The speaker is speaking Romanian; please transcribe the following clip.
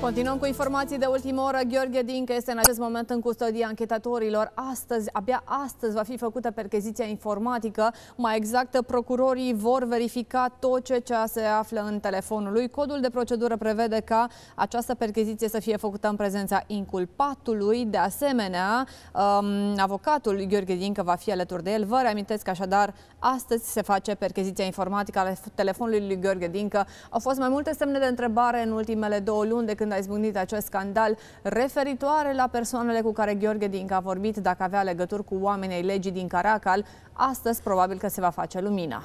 Continuăm cu informații de ultimă oră. Gheorghe Dincă este în acest moment în custodia anchetatorilor. Astăzi, abia astăzi, va fi făcută percheziția informatică. Mai exact, procurorii vor verifica tot ce, ce se află în telefonul lui. Codul de procedură prevede ca această percheziție să fie făcută în prezența inculpatului. De asemenea, um, avocatul Gheorghe Dincă va fi alături de el. Vă reamintesc așadar, astăzi se face percheziția informatică ale telefonului lui Gheorghe Dincă. Au fost mai multe semne de întrebare în ultimele două luni de când când a izbucnit acest scandal referitoare la persoanele cu care Gheorghe Dinca a vorbit dacă avea legături cu oamenii legii din Caracal, astăzi probabil că se va face lumina.